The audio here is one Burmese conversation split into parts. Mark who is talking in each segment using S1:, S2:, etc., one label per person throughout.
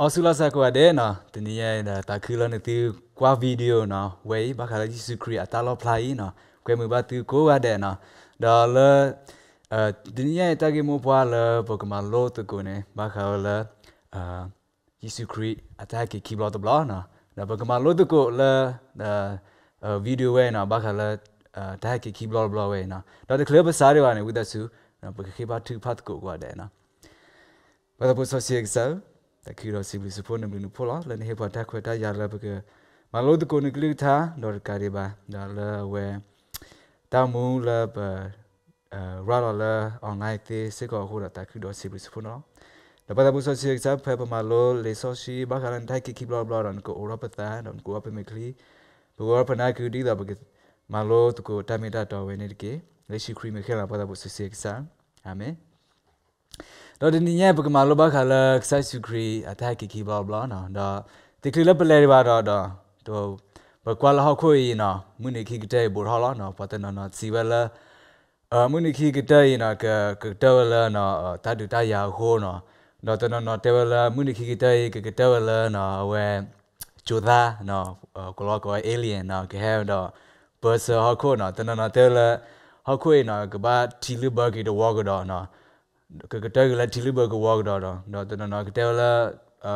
S1: အော်ဆူလာဆကွာတဲ့နော်တနည်းရတဲ့တာခူလနဲ့တီကွာဗီဒီယိုနော်ဝေးဘာခါလာဂျီစခရီအတာလောဖလာကြီးနော်ကွယ်မဘာတီကိုဝတဲ့နော်ဒါလအတနည်းရတာကေမောပွာလပိုကမလောတကိုနေဘာခါလအဂျီစခရီအတာကေကီဘလောတဘလောနော်ဒါပိုကမလောတကိုလအဗီဒီယိုဝဲနော်ဘာခါလအတာကေကီဘလောဘလောဝဲနော်ဒါတကလေးပစားတွေပါနေဝိသဆူနော်ပခေဘာ2ဖတ်ကိုဝတဲ့နော်ဘာလို့ပိုဆိုစီကစားတကီရောစီဘလီစဖို့နမလူဖိုလာလန်ဟေပါတက်ခွတာရလာပကမလို့တကိုနကလိသာဒေါ်ကာရီဘာဒါလဝဲတာမူလဘရာလာလာအွန်လိုင်းတေစကောဟိုတာကီရောစီဘလီစဖို့နော်ဒါပဒဘူးဆိုစီကစားဖဲပမလို့လေဆိုရှိဘာခရန်တိုက်ကီကီဘလော့ဘလော့ရန်ကိုအိုရပတာနကိုအပမေကလီဘောပနာကူဒီဒါပကမလို့တကိုတမီတာတော်ဝဲနေတကေလက်ရှိခရီမခဲလာပဒဘူးဆိုစီကစားအာမင်တော့ဒီနေ့ပကမာလောဘခါလာခဆိုင်စုခရီအတက်ကိကီဘဘလာနော်ဒါဒီခရီလပလဲရပါတော့တော့တော့ဘကွာလာဟခွေနော်မွနေခိကတဲ့ဘောဟာလာနော်ပတ်တနော်နော်စီဝဲလာအမွနေခိကတဲ့နော်ကကတဝလာနော်တတ်တူတရာဟိုးနော်တော့တနော်နော်တဝလာမွနေခိကတဲ့ကကတဝလာနော်ဝဲဂျိုသားနော်ကလောကောအေလီယန်နော်ကဟဲတော့ဘာဆာဟခွေနော်တနော်နော်တဝလာဟခွေနော်ကဘာတီလူဘာဂီတော့ဝါကတော့နော်ကကတကလာတီလီဘကဝေါကတော့တော့တော့နော်ကတလာအာ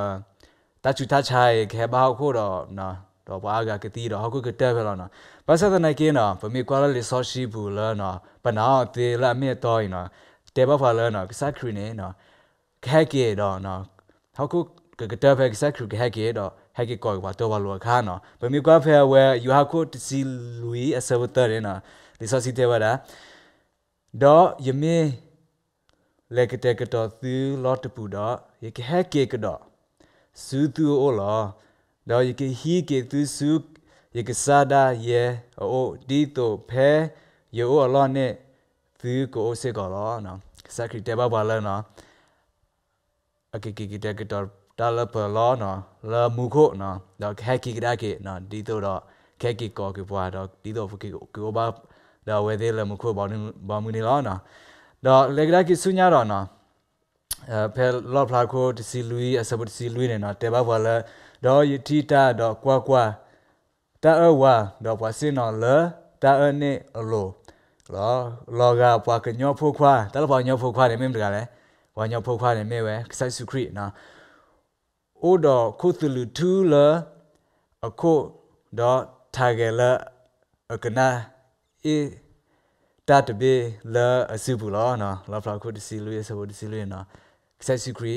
S1: တချူတချိုင်ခဲဘာခို့တော့နော်တော့ဘာကကတိတော့ဟုတ်ကတက်ပဲလားနော်ဘာသာတဲ့နိုင်ကင်းနော်ဗမေကွာလေးဆော့ရှိဘူးလားနော်ပနာတေလာမြတ်တော့နော်တေဘဖာလားနော်ကစားခရီနေနော်ခဲကေတော့နော်ဟုတ်ကကတက်ပဲကစားခရီခဲကေတော့ဟဲကေကောဘာတော့ဘာလို့ခါနော်ဗမေကွာဖဲဝဲ you have code to see louis a server တဲ့နော်ဒီဆော့စီတဲ့ဝါတော့ယမင်းလက်ကတဲ့ကတော့သီလော့တပူတော့ယေကဟဲကေကတော့စူသူအိုလာတော့ယေကဟီကေသူစုယေကစာဒါယေအိုဒီတိုဖဲယေအိုအလောနဲ့သီကိုအိုစေကောလောနော်စက်ခရီတဲဘာဘာလဲနော်အကေကေကတဲ့ကတော့တာလပလောနော်လာမူခိုနော်တော့ဟဲကီကဒါကေနော်ဒီတိုတော့ခဲကီကောကေပွားတော့ဒီတိုဖကေကိုဘာတော့ဝဲသေးလမခိုဘောင်းဘာမူနေလောနော်တော့လေကလာကိဆုညာတော့နော်အဲဖဲလော့ဖလာကိုတစီလူီအစပတ်စီလူီနေနော်တေဘာဘွာလာတော့ယတီတာတော့ကွာကွာတာအဝါတော့ပွာစင်နော်လတာအနေအလိုလောလောကပွာကညောဖို့ခွာတလပွာညောဖို့ခွာတယ်မင်းတကလည်းဝါညောဖို့ခွာတယ်မဲပဲခဆိုင်စုခရစ်နော်အိုတော့ခုသလူထူလအခုတော့ထာဂေလအကနာအေတတ်တပေလာအစုဘူးလားနော်လာဖလာခုတစီလူရဲ့စဘတစီလူရဲ့နော်ဆက်စုခရီ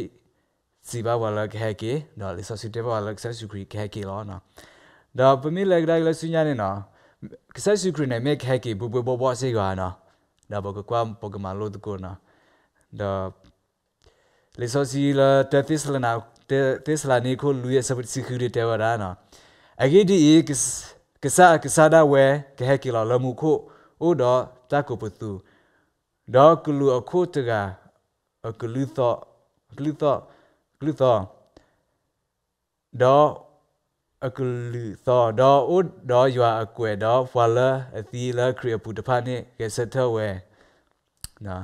S1: စီဘာဝလာခဲကေနော်လေဆစီတေဘာလာဆက်စုခရီခဲကေလားနော်ဒါပမိလက်ဒါကလစညာနေနော်ဆက်စုခရီနဲ့မဲခဲကေဘူဘူဘောဘောစေကွာနော်ဒါဘကကွမ်ပိုကမလို့တကောနော်ဒါလေဆစီလာတက်သစ်လနာတက်သစ်လာနေခိုလူရဲ့စဘတစီခရီတေဝရာနော်အဂီဒီကစကစားကစားဒါဝဲခဲကေလားလမှုခို့အိုတော့တကုပသူဒေါကလူအခုတကအကလူသောကလူသောကလူသောဒေါအကလူသောဒေါဥဒေါယွာအကွယ်ဒေါဖဝလာအသီလာခရပူတဖာနေကစထဝဲနော်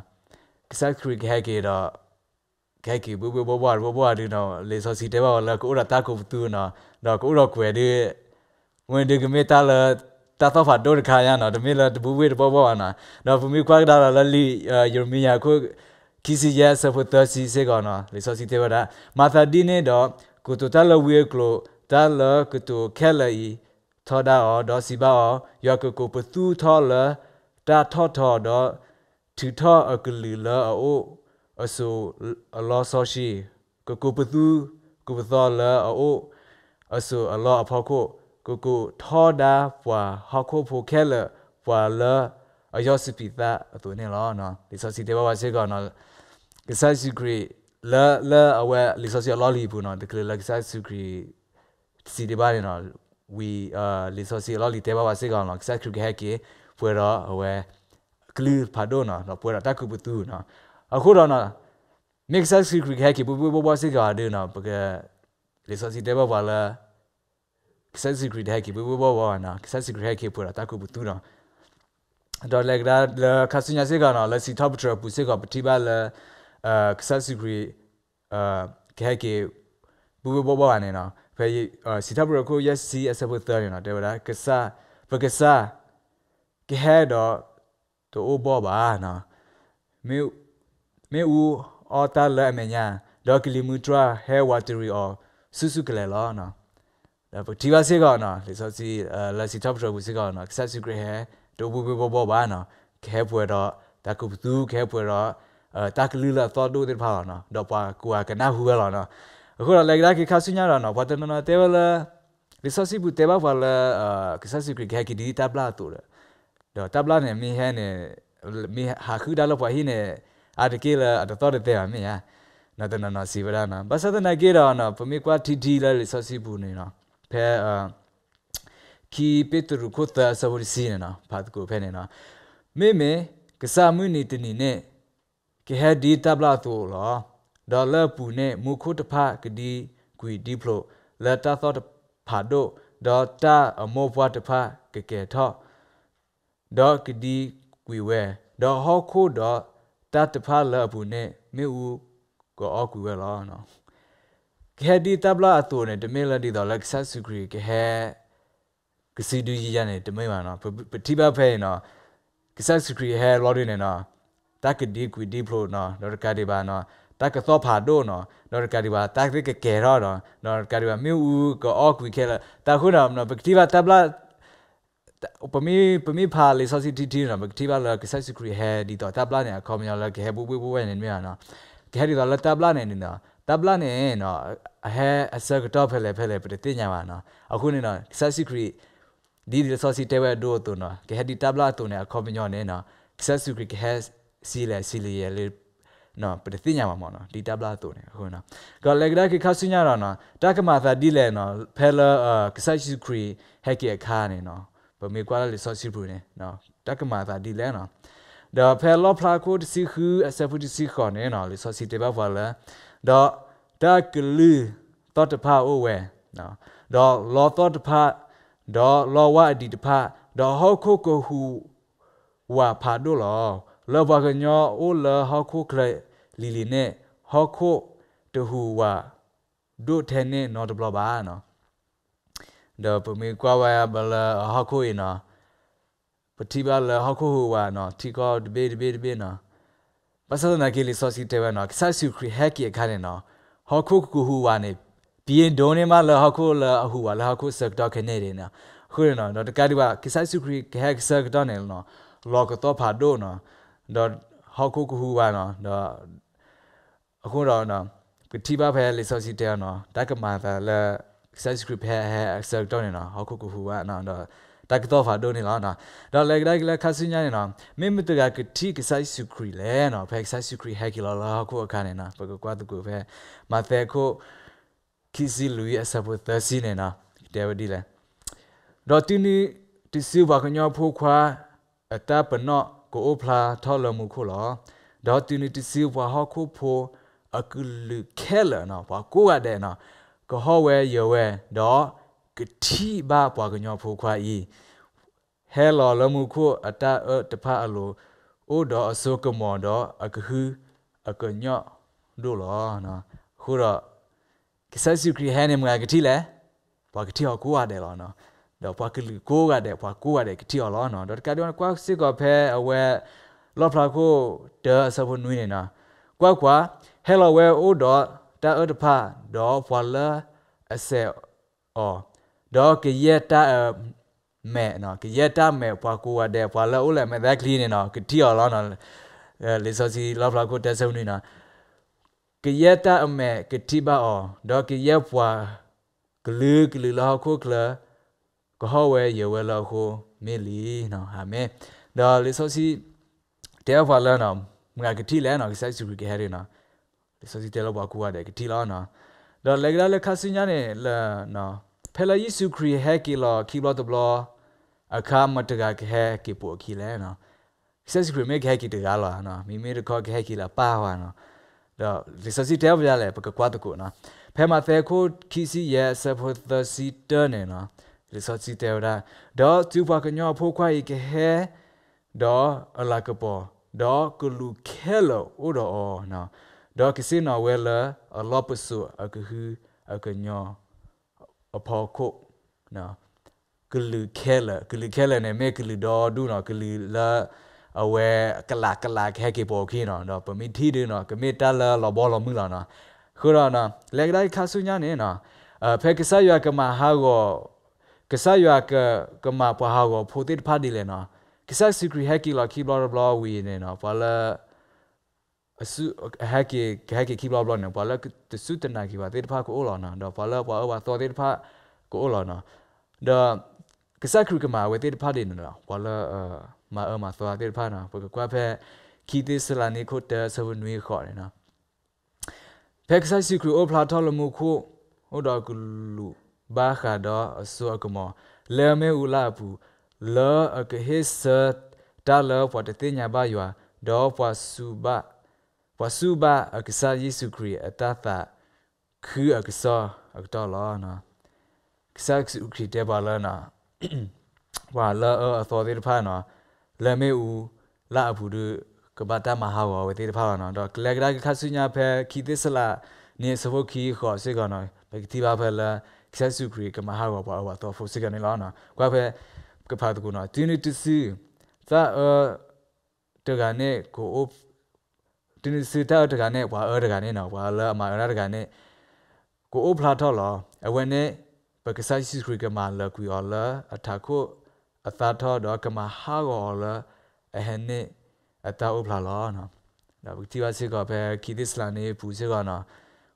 S1: ကစခရခဲကေတော့ခဲကေဘဘဘဘဘဘဒီနော်လေစောစီတဲပါလာကိုရတာကိုတူနော်တော့ကိုရကွယ်ဒီဝင်ဒီကမေတာလာတာသောဖာတိုးတခါရနော်တမီလာတပူဝေးတပေါ်ပေါ်နော်နော်ဖူမီခွာဒါလာလီယူမီယာခုခီစီယာဆဖတ်တစီစေကောနော်လေဆိုစီတေဝဒါမာသာဒီနေတော့ကိုတိုတလဝေကလိုတလကိုတိုခဲလီထောဒါအော်ဒေါ်စီဘာအော်ယောကကိုပသူထောလတာထောထောတော့ထူထောအကလီလာအိုအဆူအလောဆောရှိကိုကိုပသူကိုပသောလာအိုအဆူအလောအဖောက်ကိုကိုကိုထောဒါပွာဟခိုဖိုခဲလပွာလအယောစပိတာအတူနေလောနော်ဒီစစီတေဘဝစေကောနော်ကဆာစီဂရီလာလာအဝဲလီဆိုစီလော်လီဘူးနော်ဒီကလကဆာစီဂရီစီဒီဘာနော် we uh လီဆိုစီလော်လီတေဘဝစေကောနော်ကဆာခရီဟက်ကပွဲတော့အဝဲကလူဖာဒိုနော်တော့ပွဲတော့တက်ကူပတူနော်အခုတော့နော် mix secret hack ပူပူဘောဘောစေကောဒိုနော်ပကလီဆိုစီတေဘဝလာ kisasi grid haki bu bu wa na kisasi grid haki pura ta ku bu tu na dot like that la kasinya se ga na la si top tra pu se ga pati ba la kisasi grid ke haki bu bu wa na na fe si top ra ko yes si as bu ta na de ba kasa ba kasa ke ha do to o bo ba na me me u ออตาเลอเมญาดอกลิมูตราเฮวาตรีออสุสุกเลลอนาဒီပါစေကောနော်လေစောစီလက်စီတော့ပထဘူးစေကောနော်ဆက်စီဂရဟဲဒိုဘူဘူဘောဘာနော်ခဲပွဲတော့တကူသူခဲပွဲတော့တကလူလာတော့တို့တဲ့ဖာနော်တော့ပါကူကနာဟူပဲလားနော်အခုတော့လက်လာကခါစညာတော့နော်ဘာတမနာတေဝလာလေစောစီဘူးတေဘာဖာလာကဆက်စီဂရခဲကဒီတပ်လာတူတယ်တော့တပ်လာနဲ့မင်းဟဲနဲ့မင်းဟာခူဒါလောက်ပါဟင်းနဲ့အတကေလာအတော်တဲ့အမေဟာနော်တနနော်စီဗရာနော်ဘာသာတနာကေတော့နော်ပမေကွာတီတီလာလေစောစီဘူးနေနော်ဖဲအာဖီပီတရခုတာဆဝရစီနာဖတ်ကိုဖဲနေနာမေမေကဆာမွနီတနီနဲ့ကဟဒီတဘလာသူလောဒေါ်လာပူနဲ့မူခုတဖကဒီဂွီဒီပလိုလက်တာသော့ဖာဒိုဒေါ်တာအမောဘွားတဖကကဲထော့ဒေါ်ကဒီဂွီဝဲဒေါ်ဟောခိုဒေါ်တတ်တဖလာပူနဲ့မေဦးကောအကူဝဲလောနော်ကဟဒီတပ်လာအတူနဲ့တမင်လက်တီတော့လက်ဆတ်စုခရီကဟကစီဒူကြီးရနေတမင်ပါနော်ပတိပဖဲနော်ကဆတ်စုခရီဟလော်ဒီနေနော်တက်ကဒီကွီဒီဖလိုနော်ဒေါ်ကာဒီဘာနော်တက်ကသောဖာဒိုနော်ဒေါ်ကာဒီဘာတက်ရကကေရောနော်ဒေါ်ကာဒီဘာမြူဦးကအော့ကွီခဲလာတခုနော်နော်ပတိပတပ်လာပမီပမီဖာလေးဆောစီတီတီနော်ပတိပလာကဆတ်စုခရီဟဒီတော့တပ်လာနေအခေါ်မြော်လာကဟဘူဘူဝဲနေမြာနော်ကဟဒီတော့လက်တပ်လာနေနေနော် tabla ne no a ha a sa ka top phele phele pe ti nya ma no aku ne no sa si kri di di so si te wa do to no ke ha di tabla to ne a kho mi nyo ne no sa si kri ke ha si le si le ye le နော်ပတိညာမှာမော်နော်ဒီတပ်လာတူနေဟိုနော်ကောလက်ကဒါကိခါစညရာနော်တာကမာသာဒီလဲနော်ဖဲလာကဆာချီခရီဟက်ကီအခါနေနော်ဗမေကွာလာလီဆော့စီဘူးနေနော်တာကမာသာဒီလဲနော်ဒါဖဲလောဖလာကိုတစီခူအဆဖူတစီခေါ်နေနော်လီဆော့စီတေဘဝလာတော့ဒါကလူတော့တဖအိုဝဲနော်တော့လောတော့တဖတော့လောဝအဒီတဖတော့ဟောခုကိုဟူဝါဖာတို့လောလောဘကညောအိုလဟောခုခရလီလီနဲ့ဟောခုတဟူဝါတို့ထဲနဲ့နော်တဘလပါနော်တော့ပမေကွာဝါဘလဟောခုရနော်ပတိပါလဟောခုဟူဝါနော်တီကောတဘေတဘေတဘေနော် Pasal na kili sosi tewa no kisa su kri haki e kane no hoku kuhu wa ne bien doni ma la hoku la hu wa la hoku sak do kene re na khu no no de kadi wa kisa su kri hak sak do ne no lo ko to pha do no do hoku kuhu wa no do အခုတော့နော်တိပါဖဲလေဆောစီတဲနော်တက်ကမာတာလဲ subscribe ဟဲဟဲ accept တော့နေနော်ဟုတ်ခုခုဟူကနော်တော့ဒါကတော့ဖာတော့နေလားနော်ဒါလက်လိုက်လက်ခါစင်းညနေနော်မင်းမတကကတိကဆိုင်စုခရီလဲနော်ဖက်ဆိုင်စုခရီဟက်ကီလာလာကိုအခါနေနော်ဘကကွာတကူပဲမတဲ့ကိုခီစီလူရဲ့ဆပ်ဝတ်သစီနေနော်ဒေဝဒီလဲတော့တင်းနီတိစီဘာကညောဖိုးခွာအတပနော့ကိုအိုဖလာထော်လမှုခုလောတော့တင်းနီတိစီဘာဟခုဖိုးအကလူခဲလနော်ဘာကိုရတဲ့နော်ကဟောဝဲယောဝဲတော့กทีบ้าปวากญอผูควาอีเฮลอลมูโคอัตเอตพาอโลโอดออโซกมอดออะกฮืออะกญอโดลอนะခုတော့ကဆဆုခရီဟန်နမကတိလဲဘာကတိဟောကိုရတယ်လောနော်တော့ဘာကလူကိုရတယ်ဘာကိုရတယ်ကတိဟောလောနော်တော့ကတောကွာစစ်ကဖဲအဝဲလော့ဖလာကိုဒအဆဖုန်နွေးနေနော်ကွာကွာဟဲလိုဝဲအိုတော့တာအတ်ဖာတော့ဖလာအဆဲအော်တော့ကရက်တာမဲနော်ကရက်တာမဲဘွာကိုဝတဲ့ဘွာလောလဲမဲသက်ကလေးနေနော်ကတိော်လောနော်လေစောစီလောဖလာကိုတက်ဆုံနေနော်ကရက်တာအမဲကတိပါအောတော့ကရက်ဘွာကလူးကလူးလောခုကလကဟောဝဲရဝဲလောခုမေလီနော်ဟာမဲတော့လေစောစီတဲဘွာလောနော်ငါကတိလဲနော်ဆက်စုကဟဲရနော်လေစောစီတဲလောဘွာကိုဝတဲ့ကတိလောနော်တော့လေကလာလေခါစညာနေလာနော်ဖဲလာယေစုခရစ်ဟဲကီလာကီလာတဘလာအခါမတကကဟဲကီပိုကီလဲနော်ဆက်စခရမေခဲကီတကားလာနော်မိမိတခေါ်ခဲကီလာပါဝါနော်တော့ဒီစစီတဲဗျာလဲပကကွာတကုနော်ဖဲမသဲခိုခီစီရဲ့ဆပ်ဖို့သစီတန်နော်ဒီစစီတဲရာတော့သူပါကညောဖိုးခွိုက်ကဟဲတော့အလကပေါ်တော့ကလူခဲလို့ဥတော်နော်တော့ကစီနော်ဝဲလာအလောပဆူအကဟူအကညောအဖော်ခုနော်ဂလူခဲလဂလူခဲလနဲ့မဲဂလူတော်ဒုနော်ဂလူလာအဝဲကလာကလာခဲကေပေါ်ခင်းနော်နော်ပမီတီဒနော်ကမီတလာလဘောလမူလာနော်ခုရနော်လက်လိုက်ခါဆုညာနေနော်အဖဲကဆာရွာကမဟာကိုကဆာရွာကကမပဟာကိုဖိုတိဖာဒီလေနော်ကဆာစီကရီဟက်ကီလာကီဘလာဘလာဝီနေနော်ပါလာအစုဟက်ကေဟက်ကေကီဘလော့ဘလော့နော်ဘာလတစုတနာကီပါတေတဖာကိုအော်လာနော်တော့ဘာလဘာဘာတော်တေတဖာကိုအော်လာနော်ဒါကစားခရုကမာဝတေတဖာနေနော်ဘာလအမအမသွားတေတဖာနော်ဘကွာဖက်ခီသစ်စလာနေခုတ်တဆဝနွေခေါ်တယ်နော်ဖက်ကစားစီခရုအော်ဖလာထော်လမှုခုဟုတ်တော့ကလူဘာခါတော့အစောကမလဲမဲဦးလာဘူးလောအကဟစ်ဆာတာလောပေါ်တဲ့ညာပါယွာတော့ပွားစုပါဝဆုဘအက္ဆာယေရှုခရစ်အတသခືအက္ဆာအကတလာနာက္ဆာခရစ်တဘလာနာဝါလာအသောတိဖာနာလမေဦးလာအဖူဒုကဘာတမဟာဝဝတိဖာနာတော့ကလကရကခဆုညာဖဲခီသစ်စလာနေစဘခီခောစေကနာဘကတိဘာဖဲလာက္ဆာစုခရစ်ကမဟာဝဘာဝတော့ဖို့စေကနေလာနာကွာဖဲကဖာတကူနာတင်းတစီသာအတကနေကိုအဒီနေ့စေတာတကနေဝါအတကနေနော်ဝါလာမာရတကနေကိုအိုဖလာတော့လောအဝနဲ့ဘကဆိုင်စီခရကမာလကွေော်လာအထာခုအသာတော့တော့ကမဟာရော်လာအဟနဲ့အတာအိုဖလာလောနော်ဒါဘတိဝစီကပဲခီဒစ်လာနေပူစီကနော်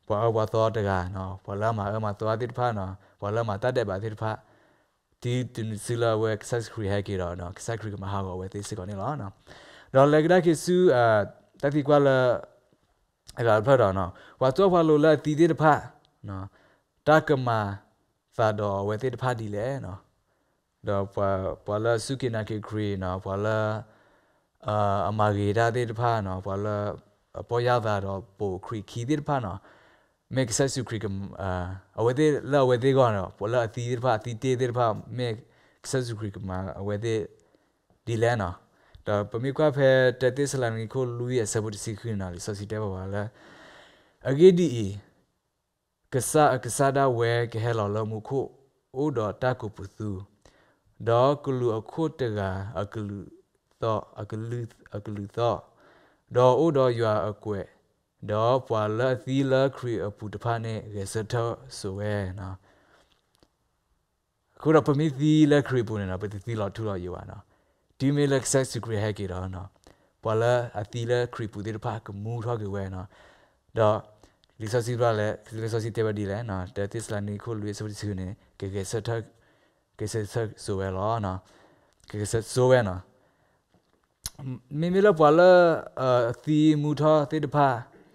S1: ဘောအဝသောတကနော်ဘောလာမာအမသွားတိတဖာနော်ဘောလာမာတတ်တဲ့ပါတိတဖာဒီတင်စီလာဝဲကဆိုင်ခရဟကေတော့နော်ကဆိုင်ခရကမဟာရော်ဝဲသိစီကောနေလောနော်တော့လက်ကဒါကိစုအာတက်တီကွာလာအဲ့ဒါဖတ်တော့နော်ဝါတော့ဖာလိုလာတီသေးတဖာနော်တာကမာဖာတော့ဝဲသေးတဖာဒီလဲနော်တော့ပွာပွာလာစုကနာကေဂရီနော်ပွာလာအာအမာဂေဒါသေးတဖာနော်ပွာလာပေါ်ရတာတော့ပိုခရီခီသေးတဖာနော်မေကဆဆုခရီကမ်အာအဝဲသေးလာဝဲသေးကောနော်ပွာလာအတီသေးတဖာအတီသေးသေးတဖာမေကဆဆုခရီကမ်အဝဲသေးဒီလဲနော်ဒါပမိကွာဖဲတက်သစ်ဆလမ်နီကိုလူရဲ့ဆပ်ပတစီခင်းနာလီဆစီတဲပါပါလားအဂီဒီကဆာကဆာဒါဝဲကဟဲလော်လမှုခုအိုဒေါ်တာကူပသူဒေါ်ကလူအခုတကအကလူတော့အကလူအကလူတော့ဒေါ်အိုဒေါ်ရွာအကွဲ့ဒေါ်ပွာလသီလခရီအပူတဖာနဲ့ရစထဆိုဝဲနော်ခုတော့ပမိသီလခရီပူနေတော့ပတိသီလထူတော့ယူပါနော်ဒီမေလက်ဆက်စကရဟကေတော့နော်ဘွာလာအတီလာခရီပူဒီပါကမူထောက်ကေဝဲနော်ဒါလီဆိုစီဘလာလေလီဆိုစီတေဘဒီလဲနော်တတိစလနီခိုလူဆိုစီနေကေကေဆက်ထကေဆက်ဆက်ဆိုဝဲလောနော်ကေကေဆက်ဆိုဝဲနော်မေမေလာဘွာလာအတီမူထောတေတဖာ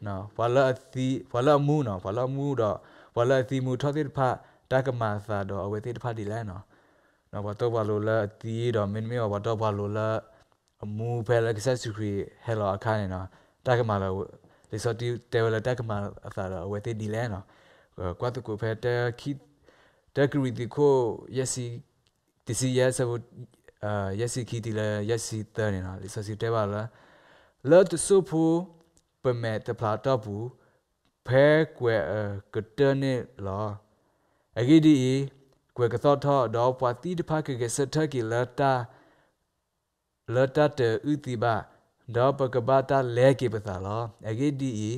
S1: နော်ဘွာလာအတီဘွာလာမူနော်ဘွာလာမူတော့ဘွာလာအတီမူထောတေတဖာတကမာသာတော့အဝဲတေတဖာဒီလဲနော်နော်ဘာတော့ဘာလိုလာတီးတော့မင်းမေဘာတော့ဘာလိုလာအမူဖဲလက်ဆက်စုခရီဟဲလာအခါနေနော်တက်ကမာလာလေစတီတဲဝလာတက်ကမာအသာတော့ဝဲတီဒီလဲနော်ကွာတကူဖဲတက်ခီတက်ဂရီတီကိုယက်စီတစီယက်ဆဘအာယက်စီခီတီလဲယက်စီတဲနေနော်လေစစီတဲပါလာလော့တဆူဖူပမဲတဖလာတော့ဘူးဖဲကွယ်ကတနေလာအဂီဒီကွယ်ကသောထတော့ပွာတိတဖကကစထကီလတာလတာတူတီဘာတော့ပကဘာတာလဲကေပသာလောအဂေဒီဤ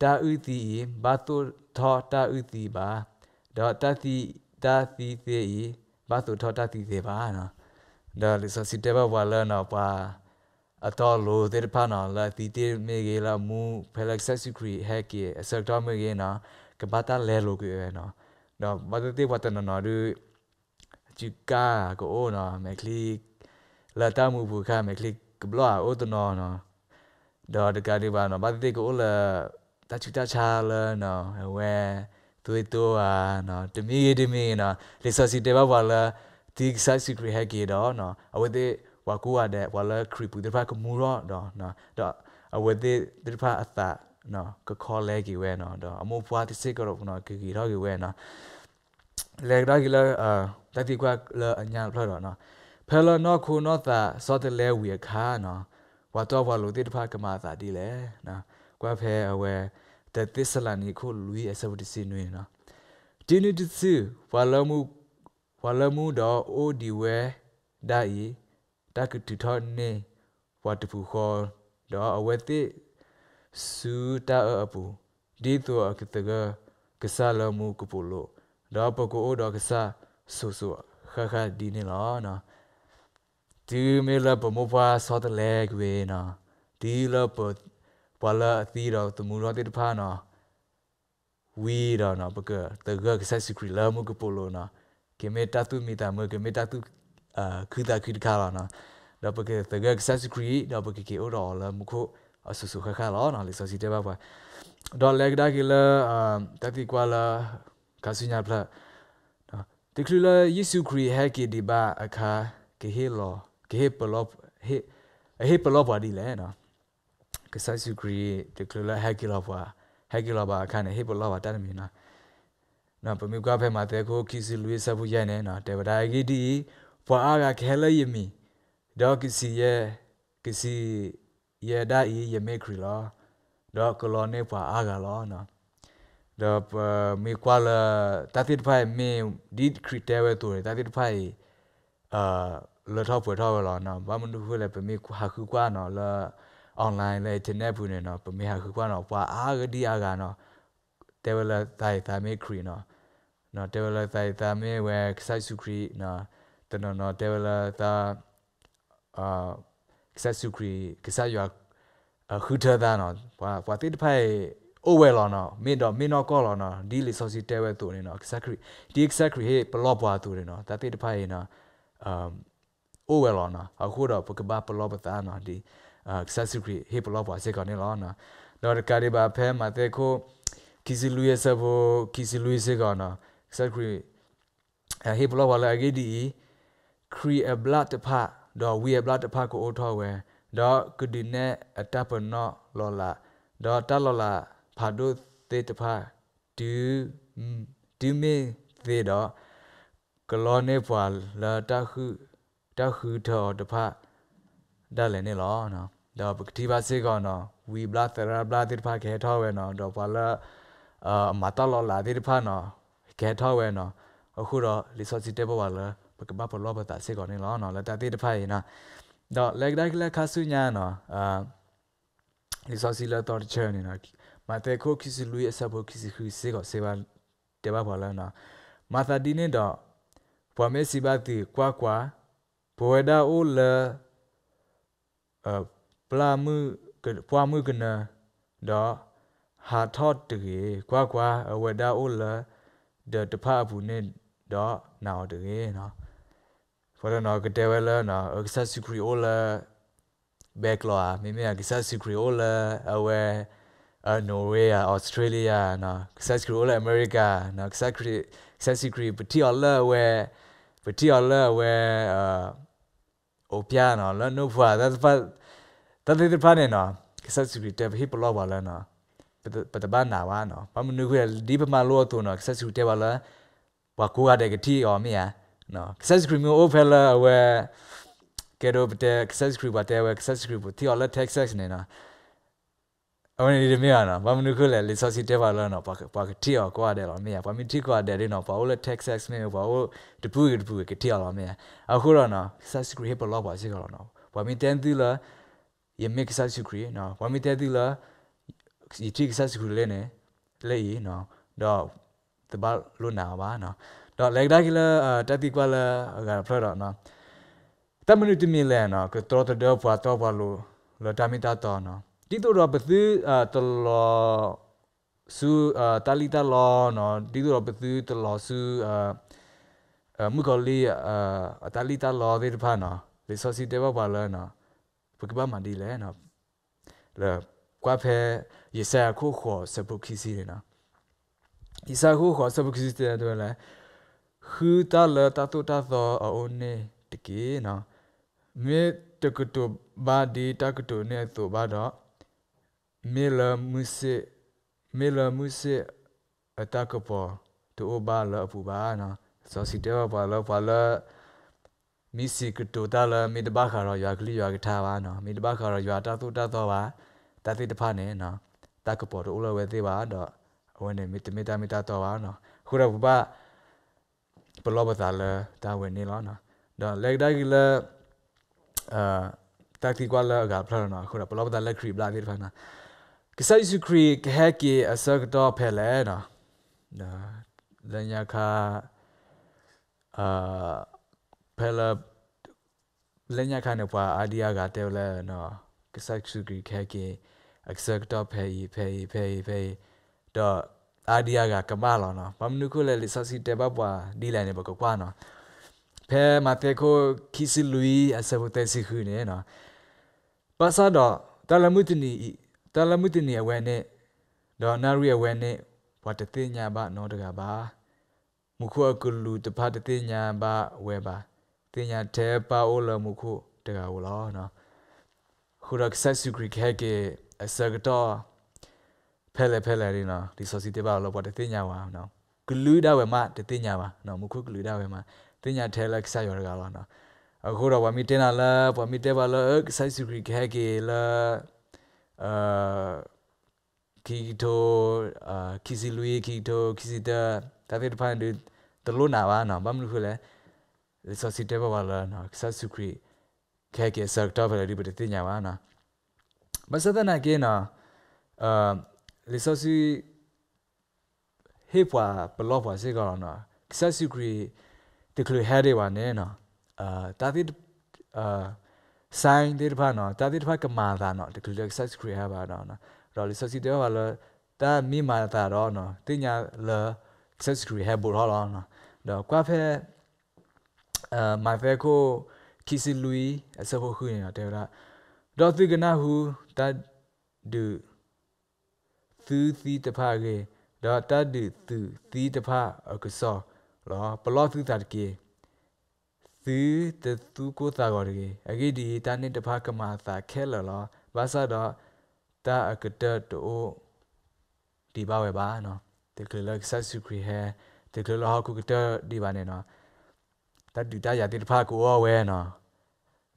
S1: တာဥတီဤဘာတုထောတာဥတီဘာတော့တတိတာတိသေးဤဘာတုထောတာတိသေးပါနော်တော့လစ်စစ်တဘဝလနော်ပါအတော်လို့တေဖာနော်လာတီတေမေကေလာမူဖဲလက်ဆက်စခရီဟက်ကီအစက်တော်မေကေနော်ကဘာတာလဲလို့ကေနော်နော်မတတိဝတနနာရူจิกาก็โอ้เนาะแมคลิกละตามูผู้ค่าแมคลิกกบลอโอ้ตนอเนาะดอดกาดิบาเนาะบาติก็โอ้ละตาชุตาชาละเนาะเวตัวตัวอ่ะเนาะตะมีตะมีเนาะลิซอสิเตบาวาละติกซาสิกรีแฮกีดอเนาะอวะติวากูอ่ะเดวาละครีปูเดพาก็มูรอดอเนาะดออวะติเดพาอัตตาနော်ကခေါ်လဲကြီးဝဲနော်တော့အမိုးဘွားတစ်စစ်ကတော့နော်ကီကီတော့ကြီးဝဲနော်လေဒါကြီးလာအာတတိကွာလာအညာဖလာတော့နော်ဖလာနော်ခုနော်သာစောတလဲဝီခါနော်ဝါတော့ဘွားလို့တိတဖကမာသာဒီလဲနော်ကွာဖဲအဝဲတသစ္စလနီခုလူရဲ့အစပတိစင်းနွေးနော်ဒီနီတစီဝါလမှုဝါလမှုတော့အိုဒီဝဲဒါဤတကတူထောနေဝတ်တဖူခေါ်တော့အဝဲတိစုတာအပူဒီတောကတကကဆာလမှုကပူလို့တော့ပကိုတော့ကဆာဆူဆူခခဒီနေလားနော်ဒီမေလပမဖာဆောတလဲကွေနော်ဒီလပပလာသီတော့တမူတော့တိတဖာနော်ဝီတော့နော်ပကတကကဆာစခရီလာမှုကပူလို့နော်ကေမေတတုမီတာမကေမေတတုအာခိတာခိတခါလားနော်တော့ပကတကကဆာစခရီတော့ပကကေအော်တော်လာမှုခုအဆူဆူခခလောနော်လေဆိုစီတဘပါဒေါ်လက်ဒါကီလာတတိကွာလာကာစညာဖလာနော်ဒီကလူလာယေရှုခရစ်ဟက်ကီဒီဘာအခါကေဟေလောကေဟေပလောဟေဟေပလောပါဒီလဲနော်ကဆာစုခရစ်ဒီကလူလာဟက်ကီလောပါဟက်ကီလောပါအခါနဲ့ဟေပလောပါတတ်မြင်နော်နော်ပမိကဖဲမှာတဲကိုခီစီလူရေးဆက်ဖို့ရိုက်နေနော်တေဗဒါဂီဒီဘွာအားကခဲလဲယမီဒေါ်ကစီရဲ့ကစီ ye da i ye me kri lo do ko lo ne pa a ga lo no do mi kwa la ta ti pa me di kri te we to ta ti pa i a lo tho pwe tho lo no ba mun du khu le pe mi kwa khu kwa no la online လဲတင်နေဘူးနေနော်ပမေဟာခုကတော့ပွာအားကတိအားကနော်တေဝလာတိုင်တာမေခရီနော်နော်တေဝလာတိုင်တာမေဝဲဆိုက်စုခရီနော်တနော်နော်တေဝလာတာအာကဆဆုခရီကဆရွာအခုထတာနော်ဘာဘာတိတဖိုင်အိုဝဲလောနော်မင်းတော့မင်းတော့ကောလောနော်ဒီလီဆိုစီတဲဝဲတူနေနော်ကဆခရီဒီကဆခရီဟေဘလော့ဘွာတူနေနော်တတိတဖိုင်နော်အမ်အိုဝဲလောနော်အခုတော့ပကဘာဘလော့ဘတာနော်ဒီကဆဆုခရီဟေဘလော့ဘွာစေကောနေလောနော်တော့ကာရီဘာဖဲမတဲ့ခိုကီစီလူရဲ့ဆဘကီစီလူစေကောနော်ကဆခရီဟေဘလော့ဘွာလာဂေဒီခရီအဘလတ်တဖာဒေါ်ဝီယဘလာတဖကိုအိုထောဝဲဒေါ်ကုဒီနဲ့အတပ်ပနော့လော်လာဒေါ်တလော်လာဖာဒုသေးတဖဒူဒူမေသေးတော့ကလောနေဖွာလာတခုတခုထောတဖဒါလည်းနေလောနော်ဒေါ်ပကတိပါစေကောနော်ဝီဘလာသရဘလာတိဖခဲထောဝဲနော်ဒေါ်ဘလာအာမတလော်လာတိဖနော်ခဲထောဝဲနော်အခုတော့ resource table ပါလားကဘာပလောဘတာစေကောနေလောနော်လတာတေတဖိုင်နော်တော့လက်ဒိုက်ကလခါဆုညာနော်အာလီဆိုစီလာတော်ချန်နေနော်မတေခိုခိစီလူရဲ့ဆဘခိစီခီစေကောစေပါတေဘာဘောလာနော်မာသာဒီနေတော့ဘွာမေစီဘတိကွာကွာဘဝဒါအိုလာအပလာမှုကပွားမှုကနတော့ဟာထော့တေကွာကွာအဝဒါအိုလာဒတဖအဘူးနေတော့နာတော်တေနော်ဘောရနောကတဲဝဲလာနော်ကဆာစီခရီအိုလာဘက်လာမိမိကဆာစီခရီအိုလာအဝဲအနော်ဝေးယာအော်စတြေးလျနော်ကဆာစီခရီအိုလာအမေရိကနော်ကဆာခရီဆာစီခရီပတီအော်လာဝဲပတီအော်လာဝဲအိုပြာနော်လနိုဖွာသတ်ဖတ်တတိတဖတ်နေနော်ကဆာစီခရီတဘဟိပလောပါလာနော်ပတဘာနာဝါနော်ဘာမနုခွေဒီပမာလို့တော့နော်ကဆာစီခရီတဘလာဘာကူရတဲ့ကတိအော်မြာနော် access screen over fella where get over the access screen what there where access screen with the all texas နေနော်အဝင်ဒီမြေရနော်ဘာမနုခုလဲလေဆောစီတက်ပါလားနော်ပါပါတီရောကွာတယ်လားမြေပါမီတီကွာတယ်နော်ဘာလို့လဲ Texas မြေဘာလို့တပူတပူကတီရောလားမြေအခုတော့နော် subscribe ဘလော့ပါစီကတော့နော်ဘာမီတန်သီလားယမစ် subscribe နော်ဘာမီတန်သီလားဒီ Texas ကိုလဲနေလဲရေနော်တော့တပါလို့နာပါနော်တော့လက်ဒါကလာတက်တိကွာလာကဖရတော့နော်တမနုတမီလဲနော်ကတော်တော်ဘွာတော်ဘွာလို့လတာမီတာတော်နော်တိတို့တော့ဘသူတလောစုတာလီတာလောနော်တိတို့တော့ဘသူတလောစုအမှုကလေးအတာလီတာလောဒီဖာနော်လေဆိုစီတေဘွာလဲနော်ဘကဘာမန်ဒီလဲနော်လေကွာဖဲရေဆာခိုးခေါ်စပုတ်ခီစီနေနော်ဒီစာခိုးခေါ်စပုတ်ခီစီတဲ့တော့လဲဟူတလတတတသောအိုနေတကေနော်မေတကတုဘာဒီတကတုနေသို့ဘာတော့မေလမှုစေမေလမှုစေအတကပေါ်တူဘာလပူဘာနော်စောစီတေဘာလဘာလမီစီကတုတလမေတဘာခါရောရွာကလေးရွာကထားပါနော်မေတဘာခါရောရွာတသုတသောပါတသိတဖနဲ့နော်တကပေါ်တူလဝဲသေးပါတော့အဝင်နေမေတမေတမေတတော်ပါနော်ခုတော့ဘာဘလောဘသာလာတာဝင်နေလားနော်ဒါလက်တိုက်ကြီးလက်အာတက်တီကွာလကပလာနာခုရဘလောဘသာလက်ခရီဘလာဒီဖနာကစိုက်စုခရီကဟက်ကီအစကတော့ဖဲလဲနော်ဒါလညာခါအာဖဲလာလညာခါနေပွာအာဒီယာကတဲလဲနော်ကစိုက်စုခရီကဟက်ကီအစကတော့ဖဲဤဖဲဤဖဲဤဖဲတော့အာဒီယာကကမလောနော်မမနုခုလေလစစီတေဘပွားဒီလိုင်းနေဘကကွာနော်ဖဲမတေကိုခီစီလူီအစဘတဲစီခုနေနော်ပါစတော့တလမုတနီတလမုတနီအဝဲနဲ့ဒေါ်နာရီအဝဲနဲ့ဘဝတသိညာဘနော်တကပါမခုအကလူတဖတသိညာဘဝဲပါသိညာတဲ့ပါအိုလမခုတကဝလောနော်ခုရကဆတ်စုခရခဲကအစကတော့ဖဲလေဖဲလေရီနော်ဒီဆိုစီတေဘာလောပေါ်တဲ့တင်ညာပါနော်ဂလူးဒါဝဲမတဲ့တင်ညာပါနော်မခုဂလူးဒါဝဲမတင်ညာထဲလက်ဆာရော်ကလာနော်အခုတော့ဝမီတင်လာလာဝမီတေဘာလောဆိုက်စီခရီခဲကေလာအာကီတိုအာကီစီလူကီတိုကီစီတာဒါဗစ်ဖိုင်ဒူတလို့နာပါနော်ဘာမလို့ခုလဲလေဆိုစီတေဘာလာနော်ဆာစုခရီခဲကေဆက်တော့ဖယ်ရီပတဲ့တင်ညာပါနော်ဘာစဒနာကေနော်အာလေဆစီဟေပွာဘလော့ပွာစေကောနော်ကဆစီဂရီတကလူဟဲရဲဝနဲနော်အာတာဒီအာဆိုင်ဒီဖာနော်တာဒီဖာကမာတာနော်တကလူကဆစီဂရီဟဲပါနော်နော်ရော်လေဆစီတော့ဘာလဲတာမိမာတာတော့နော်တင်ညာလေဆစီဂရီဟဲဘူဟောလောနော်တော့ကွာဖဲအာမိုင်ဖဲကိုခီစီလူအစဖို့ခုနေတာတဲ့တော့တော့သူကနာဟူတာဒူသူသီတဖာကေဒါတတ်ဒီသူသီတဖာအကဆောလောပလောသူတတ်ကေသီတသူကိုသာကောကေအဂိဒီတနိတဖာကမာသာခဲလောလောဘာသာတော့တာအကတတိုဒီပါဝဲပါနော်ဒီကလဆတ်စုခရီဟဲဒီကလဟခုကတဒီပါနေနော်တတ်ဒီတရာတိတဖာကိုဝဲနော်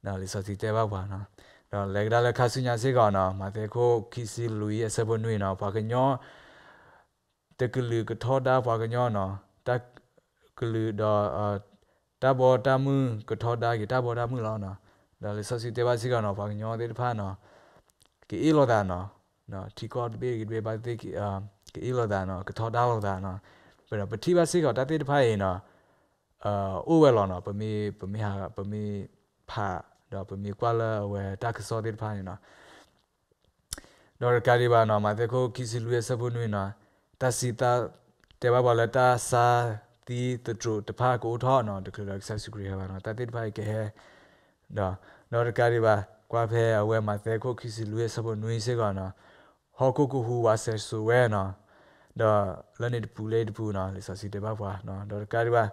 S1: နော်လီစောစီတဲပါပါနော်တော့လေကဒါလခါစညာစေကောနော်မတဲ့ခိုခီစီလူရဲ့ဆဘနွေနော်ဘာကညောတကလူကထောတာဘာကညောနော်တကလူတော့တဘောတမှုကထောတာကတဘောတမှုလောနော်ဒါလေဆစီတေဘာစီကောနော်ဘာကညောတဲ့ဖာနော်ကီအီလောတာနော်နော်တီကောတပေးကပေးပါသိကီအာကီအီလောတာနော်ကထောတာလောတာနော်ဘယ်တော့ပတိပါစေကောတတဲ့တဖာရင်နော်အာအိုဝဲလောနော်ပမေပမေဟာပမေဖာတော့ပမီကွာလာဝဲတာကစောတဲ့ဖိုင်နော်တော့ကာရီဘာနော်မတဲ့ကိုကီစီလူရဲ့စပွန်နွေနော်တစီတာတဲဘာဘလတာစာတီတထူတဖာကိုထော့နော်တကယ်တော့ဆက်စကရီဘာနော်တတိဖိုင်ကဲနော်တော့ကာရီဘာကွာဖဲအဝဲမတဲ့ကိုကီစီလူရဲ့စပွန်နွေစေကနော်ဟော်ကူကူဟူဝါဆယ်ဆူဝဲနော်တော့လနစ်ပူလေးတပူနော်လေဆစီတဘာဘွာနော်တော့ကာရီဘာ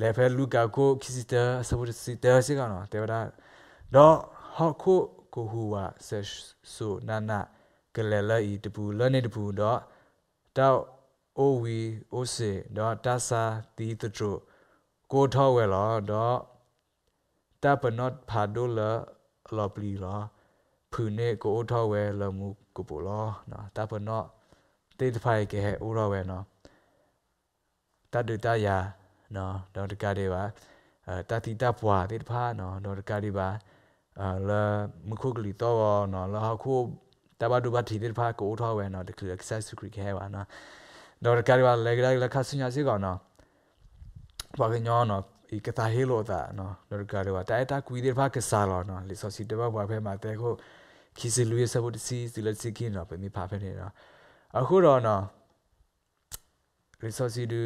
S1: လေဖဲလူကာကိုခီစီတာစပွန်စီတာစေကနော်တဲဘာတော့ဟော့ခုကိုဟူဝါဆက်ဆိုနာနာကလလီတပူလနဲ့တပူတော့တောက်အိုဝီအိုစေတော့တာစာတီတထကိုထောဝဲလောတော့တပနော့ဖာဒိုလလောပလီလောဖူနေကိုထောဝဲလမှုကိုပိုလောနော်တပနော့တေတဖိုင်ကဲအိုရောဝဲနော်တတတယာနော်တော့တကတဲ့ပါအဲတတိတပွားတေတဖာနော်တော့တကတဲ့ပါအာလာမခုကလီတော့နော်လာခုတဘာဒူဘာတီဒီဖာကိုထောက်ဝဲနော်တကယ် access to creek ဟဲပါနော်တော့ကရီဘာလေဂရာလခဆညာစီကောနော်ဘာကညောနော်ဤကတာဟေလိုတာနော်တော့ကရီဘာတိုက်တာကွီဒီဖာကဆာလောနော်လီဆိုစီတဘာဘွားဖဲမှာတဲခုခီစီလူရဲ့ support စီစီလက်စီကင်းနော်ပဲမိဖာဖဲနေနော်အခုတော့နော် resource တူ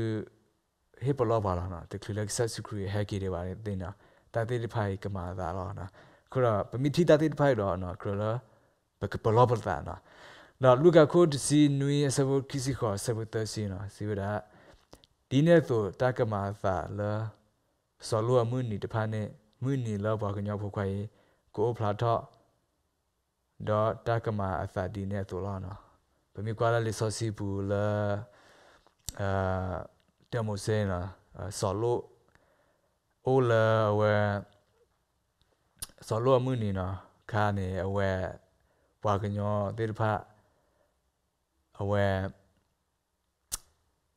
S1: ဟေပလောပါလောနော်တကယ် access to creek ဟဲကီတွေပါနေတင်နော်တာတိဖိုင်ကမာတာလောနော်ခရပမိတိတတိဖိုင်တော့နော်ခရလာဘကပလောပတာနော်နော်လူကခိုးတစီနွေဆဘခိစီခေါ်ဆဘတစီနော်စီဝဒဒီနေ့ဆိုတကမာသာလာဆောလောမွနီတဖာနဲ့မွနီလောဘကညောဖို့ခွိုင်ကိုဖလာထော့ဒေါ်တကမာအသာဒီနဲ့ဆိုတော့နော်ဗမိကွာလာလေဆောစီဘူးလာအာတမိုစဲနော်ဆောလောအိုလာဝဲสอลัวมือนี่เนาะคาเนี่ยเอาแววากันยอเตรพะเอาแว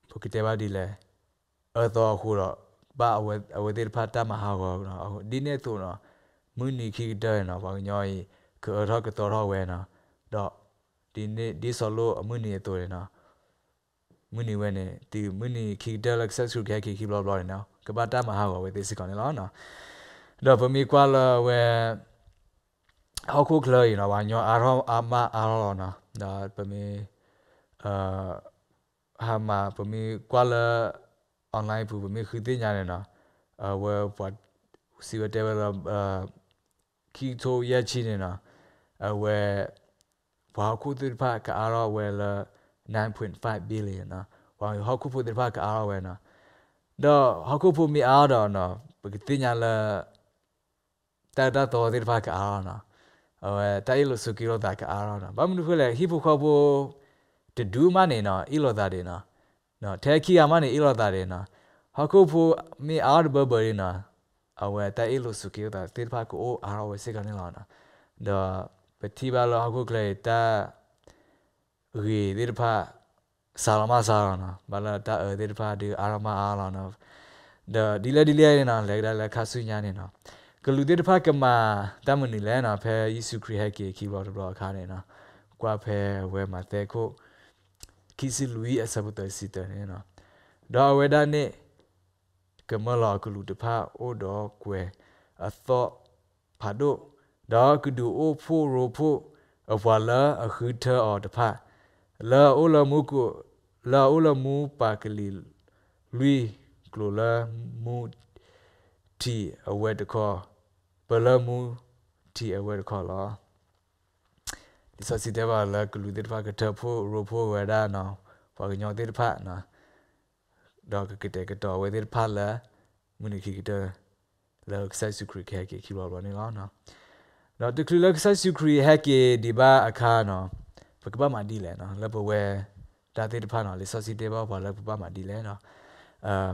S1: พวกกิเตบาดีเลยเออตัวคูเราบ้าเอาแวเอาแวเตรพะตามมาหาก็เนาะดีเนี่ยตัวเนาะมือนี่คิดได้เนาะวากันยอยคือเออทอก็ตัวทอแวเนาะดอกဒီနေ့ဒီဆော်လို့အမှုနေတော်တယ်နော်မှုနေဝဲနေဒီမှုနေခီတက်လက်ဆက်စုခဲခီခီဘလော့ဘလော့နေနော်ကဘာတာမဟာဝဲသိစကောင်နေလားနော်တော့ဘမီကွာလာဝဲဟောက်ခုကလေးနော်ဘာညောအာရောအာမအာရောနော်ဒါဘမီအာဟာမဘမီကွာလာအွန်လိုင်းဘူးဘမီခူတင်ညာနေနော်အဝဲဘတ်စီဝတဲဝဲအာကီတိုရချီနေနော်အဝဲဘာခုသူဖကအာရောဝဲလာ9.5 billion နော်ဘာဟောက်ခုဖူသူဖကအာရောဝဲနော်တော့ဟောက်ခုဖူမီအာရောနော်ပကတိညာလာ tata to dir ba ka arana awe ta ilo sukiro da ka arana ba mu khule hibu kho bo de du ma ne na ilo da de na no te ki ya ma ne ilo da de na ha ko phu mi ar ba ba re na awe ta ilo sukiro da dir ba ko o ar awe se ka ne la na da pe ti ba lo ha ko kle ta ri dir ba salama sarana bala ta dir ba de arama arana ဒါဒီလေဒီလေနေနော်လေဒါလေခါဆူညာနေနော်ကလူတေတဖကမာတမနီလဲနာဖဲယေရှုခရစ်ဟက်ကေကီဘော်ဒ်ဘလော့ခါနေနော်ကွာဖဲဝဲမှာတဲခိုခီစီလူီအဆပ်တဲစီတဲနေနော်ဒါဝဲဒါနေကမလာကလူတဖအိုတော်ကွယ်အသောဖာဒိုဒါကဒူအိုဖိုရိုဖိုအဝါလာအခုထော်တဖလာအိုလာမူကိုလာအိုလာမူပါကလီလူီကလိုလာမူတီအဝဲတခေါ်လမှုတီအဝဲခေါ်လာဒီစစီတဲ့ပါလကလူတဲ့ဖာကတဖို့ရဖို့ဝဒါနော်ဘာကညောတဲ့ဖာနော်ဒေါကကတဲ့ကတော့ဝဲတဲ့ဖာလာမနခိကတဲ့လောက်ဆက်စုခရခဲကခီရောနေလားနော်တော့ဒီကလူလောက်ဆက်စုခရဟက်ကဒီပါအခါနော်ဘကပမာဒီလဲနော်လက်ပဝဲဒါတဲ့ဖာနော်လေစစီတဲ့ပါဘာလက်ပပမာဒီလဲနော်အာ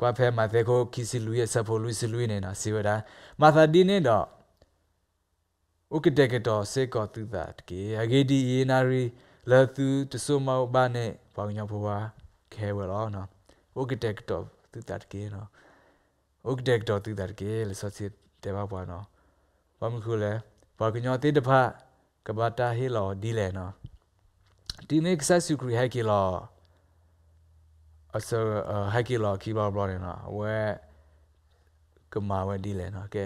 S1: ကွာဖဲမာသေကိုခီစီလူရဲ့ဆပ်ဖို့လူစီလူနေနော်စီဝတာမာသာဒီနေတော့ဥကတေကတော်စေကောသူတာတကေအဂေဒီယေနာရီလာသူတဆုမောဘာနဲ့ဘောင်ညောဘွားခဲဝဲတော့နော်ဥကတေကတော်သူတာတကေနော်ဥကတေကတော်သူတာတကေလေဆောစီတေဘာဘွားနော်ဘာမခုလဲဘာကညောတေတဖကဘာတာဟေလောဒီလေနော်ဒီနေ့ကဆဆူခရီဟဲကီလော also hike lo ki ba bro na we kma we di le na ke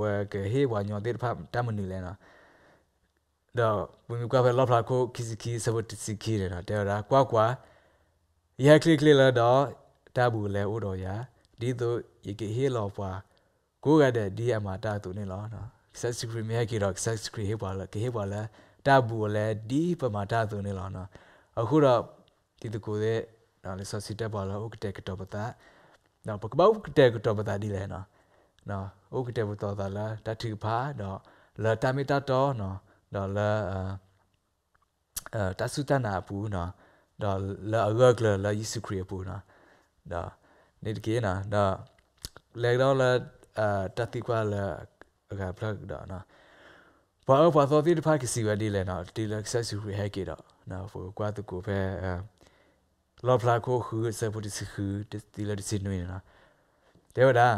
S1: we ke he wa nyo de pha tam ni le na da bu mi kwa ve lo pha ko ki si ki so ti si ki le na de ra kwa kwa ya click click la da ta bu le o do ya di to ye ke he lo pha ko ga de di ma ta tu ni lo na set screen me ki ro set screen he ba la ke he ba la တဘူလည်းဒီပမာတသူနေလောနော်အခုတော့ဒီတကူတဲ့နော်လေဆောစီတက်ပါလောဥကတဲ့ကတော့ပတာနော်ပကပောက်ကတဲ့ကတော့ပတာဒီလဲနော်နော်ဥကတဲ့ပတော်တာလာတတိဖာနော်လာတမီတာတော်နော်နော်လာအဲတဆုတနာဘူးနော်နော်လာအရက်လာလာယေရှုခရစ်ဘူးနော်နော်နေတကေနော်နော်လဲတော့လာအဲတတိကွာလာကဘလက်တော့နော်ဘာဘာသောတိတဖာကစီဝဒီလဲနော်ဒီလက်ဆက်စုရဟဲကေတော့နော်ဟိုကွာတကူပဲအဲလောဖလာကိုခုဆပ်ဖို့ဒီစခုတီလာဒီစနွေနာတေဝဒါ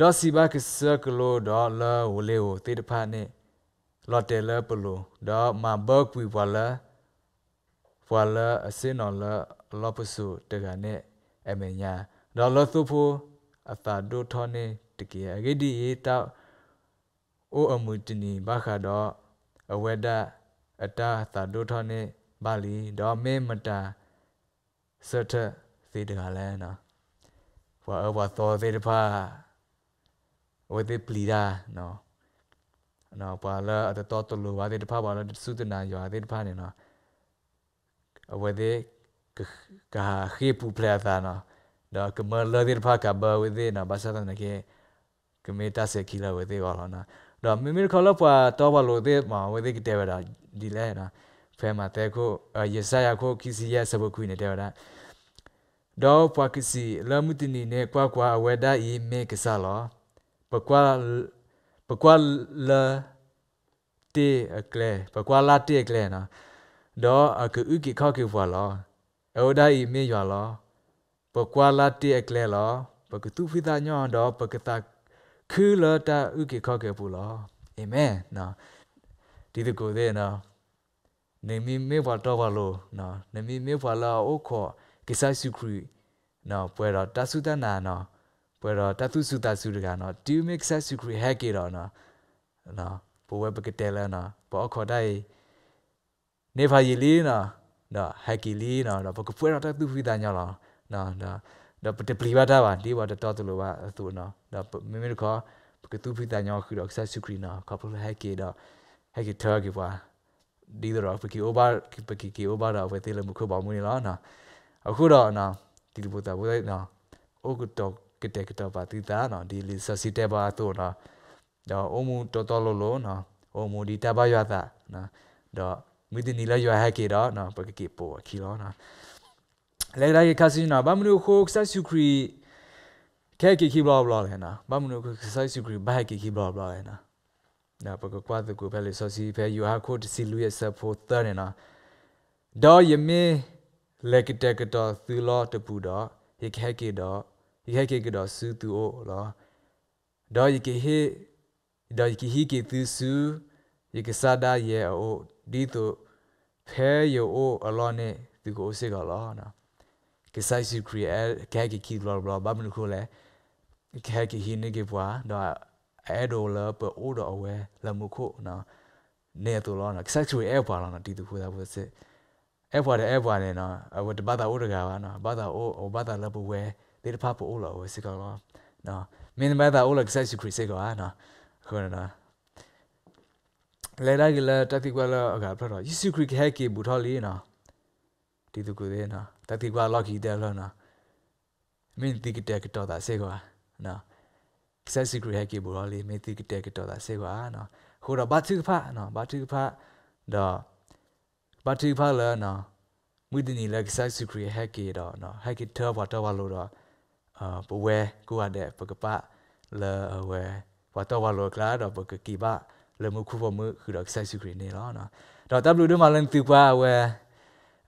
S1: ဒေါ်စီဘာကဆကလိုဒေါ်လာဝလေဝတေတဖာနေလော်တယ်လပလိုဒေါ်မာဘကွီဝလာဝလာအစင်နော်လာလောပဆူတကနဲ့အမညာဒေါ်လောသူဖိုအသာဒိုထောနေတကယ်အဂဒီရတောက်အိုအမှုတနီဘခါတော့အဝဒအတာသာဒိုထောနေဘာလီဒေါ်မေမတာ certain သေတကလည်းနော် whatever thought they pa with the pleada နော်နော်ပါလာအတတော်တလူပါတဲ့တဖပါလာသုတနာရွာတဲ့တဖနေနော်အဝဒေကာခေပူပလာတာနော်ဒါကမလာတဲ့တဖကဘဝဒေနော်ဘာသာတန်ကေကမေတာစေကီလာဝဒေပါလားနော်ဒါမိမိခေါ်လို့ပါတော့ပါလို့တဲ့မှာဝဒေကတဲ့ပါဒီလဲနော်ဖဲမှာတဲ့ကိုရစရကိုကစီရစဘခုနေတဲ့ရတော့ပွားကစီလမှုတနီနဲ့ကွာကွာဝဲဒါဤမေကစားလောပကွာပကွာလတေအကလေပကွာလာတေအကလေနော်တော့အကူဥကီခောက်ကေဖွာလောအော်ဒါဤမေရွာလောပကွာလာတေအကလေလောပကတူဖိတာညောတော့ပကတာခືလတာဥကီခောက်ကေပူလောအာမင်နော်ဒီတကူသေးနော်နေမီမေဘာတော့ပါလို့နော်နေမီမေဘာလာအိုခေါ်ကိဆိုင်စုခရီနော်ပွဲတော့တသုတနာနော်ပွဲတော့တသုစုတသုတကနော်ဒီမစ်ဆက်စုခရီဟက်ကေတော့နော်နော်ပိုဝဲပကတဲလာနော်ပေါ်ခေါ်တိုင်နေဖာရီလီနော်နော်ဟက်ကီလီနော်တော့ပကပွဲတော့တသုဖိတာညောလားနော်နော်တော့တပလီဝတာပါဒီဝတာတော့သူလိုပါသူနော်တော့မင်းမတို့ခေါ်ပကသူဖိတာညောခီတော့ဆက်စုခရီနော်ကပလဟက်ကေတော့ဟက်ကေထော်ကေပါဒီတော့ပကီအိုဘာပကီကီအိုဘာတော့ဝေတယ်မခုပါမူနေလားနာအခုတော့နာဒီလိုပေါ်တာပေါ်တာအိုကတော့ကတဲ့ကတော့ပါတီတာနော်ဒီလီဆစီတဲပါတော့နော်တော့အုံမူတော်တော်လို့လို့နော်အုံမူဒီတပါရတာနော်တော့မိဒနီလာရဟကေတော့နော်ပကကီပိုခီလောနော်လေဒါရခစီနာဘာမနုခိုဆက်စုခရီခဲကီခီဘလောဘလောလဲနော်ဘာမနုခိုဆက်စုခရီဘိုက်ကီခီဘလောဘလောလဲနော် na baka kwa the go bele so si be you have code to see luya sub for third and do you me like te ka do thu lo te pu do he ke ke do he ke ke do su tu o lo do you ke he do you ke he ke tu su you ke sa da ye o di tu phe yo o a lo ne tu ko se ka lo na ke sai su create ke ke ki lo bla ba mun ko le ke ke he ne ke bwa do 애도럽오더어웨라무코나네도로나섹슈얼에바라나디두보다보세에바데에바네나아워바다오르가와나바다오바다러브웨데르파포올라오시가라나민바다올라섹슈얼크리세가나그러나레라길라타티과라아가프로예수크리스해키부탈리나디두고데나타티과럭키데라나민디기테크토다세가나ဆက်စီဂရက်ကေဘော်လေးမေတိကတက်ကတော့လာစေကွာနော်ခိုတော့ဘာသူဖာနော်ဘာသူဖာတော့ဘာသူဖာလဲနော်မွေးတင်နေလက်ဆက်စီဂရက်ဟက်ကေတော့နော်ဟက်ကေတော့ဘာတော့ဘာလို့တော့အာပဝဲကိုရတဲ့ပကပလဲဝဲဘာတော့ဘာလို့ကလာတော့ပကကီဘာလဲမခုဘမခုတော့ဆက်စီဂရက်နေတော့နော်တော့ W တို့မှလည်းသူပါဝဲ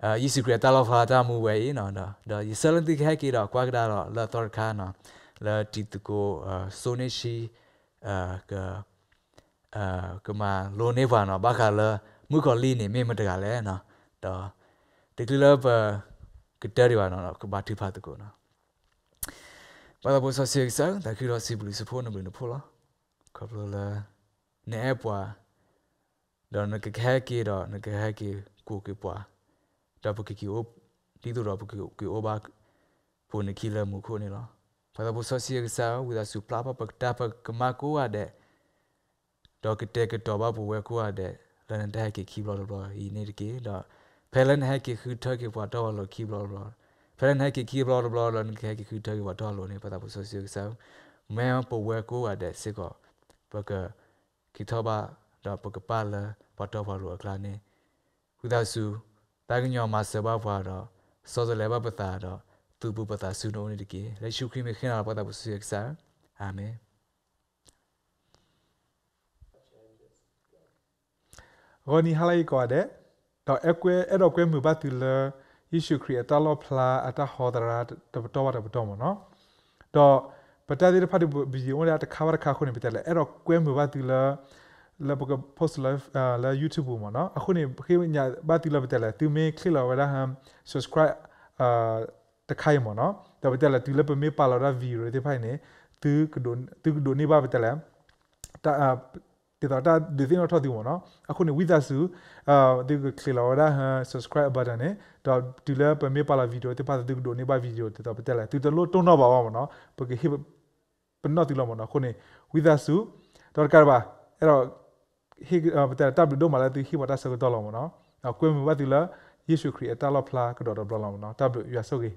S1: အာယေရှုခရစ်တော်လာဖာတာမူဝဲနော်တော့ဒါယေဆလန်တိခဲကေတော့ကွာကတာတော့လာတော်ခါနော် la ti tu ko so ne shi ka ka ma lo ne wa na ba ka la mu ko li ni me ma ta ka le na to ti kli la ba ka ta ri wa na ka ba ti pha tu ko na ba la bo sa se sa ta ki ro si bu si pho na bu ni pho la ka bu la ne e bwa do na ka ka ki do na ka ka ki ku ki bwa da bu ki ki o ti tu ro bu ki ki o ba ပိုနေခိလမှုခိုနေလားဖဒဘုဆစီရစာဝီဒါစုပလာပပကတာပကမကိုရတဲ့ဒေါကတေကတော်ဘဘဝဲကိုရတဲ့လန်ဒဲကီကီဘလော်လော်ဤနေတကေတော့ဖဲလန်ဟဲကီခူထကေဘတော်လော်ကီဘလော်လော်ဖဲလန်ဟဲကီကီဘလော်လော်လန်ခဲကီခူထကေဘတော်လော်နေဖဒဘုဆစီရစာမဲပဝဲကိုရတဲ့စစ်ကောပကကီထဘတော့ပကပါလာဘတော်ဘလော်ကလာနေဝီဒါစုတာကညောမှာစဘဘွားတော့စောစလဲဘပတာတော့သူဘုပတာဆုနိုနေတကေယေရှုခရစ်မခင်နာပတာဘုဆုယက်ဆာအာမင် roni halai ko de to ekwe ero kwe mu batula yesu kriya ta lo phla ata hodara to to wa to mo no to pata de phadi bi yo la ta khawar kha khone bitala ero kwe mu batula la boka post live la youtube mo no akhone khenya batula bitala tu me click la wa ham subscribe တခိုင်မောနော်ဒါပဲလဲသူလည်းပမေပါလာတာဗီရိုတဲ့ဖိုင်နေသူကဒွန်သူကဒွန်နေပါပဲလဲတာဒီတော့တာဒီသင်းတော့ထောက်ဒီမောနော်အခုနေဝီသာစုအာဒီကခလီလာရဟ subscribe button နဲ့တော့ဒီလည်းပမေပါလာဗီရိုတဲ့ပါသူကဒွန်နေပါဗီရိုတဲ့တော့ပဲလဲသူတလို့တွန်းတော့ပါပါမောနော်ဘယ်ကဟိပနော်ဒီလောမောနော်ခုနေဝီသာစုတော့ကဘာအဲ့တော့ဟိပတဲ့တပ်လို့တော့မလာသူဟိပါတာစကတော့လောမောနော်အကွေမဘတ်ဒီလားယေရှုခရစ်အတလဖလာကတော့ဘလောင်းနော်တပ်လို့ရဆုတ်ကြီး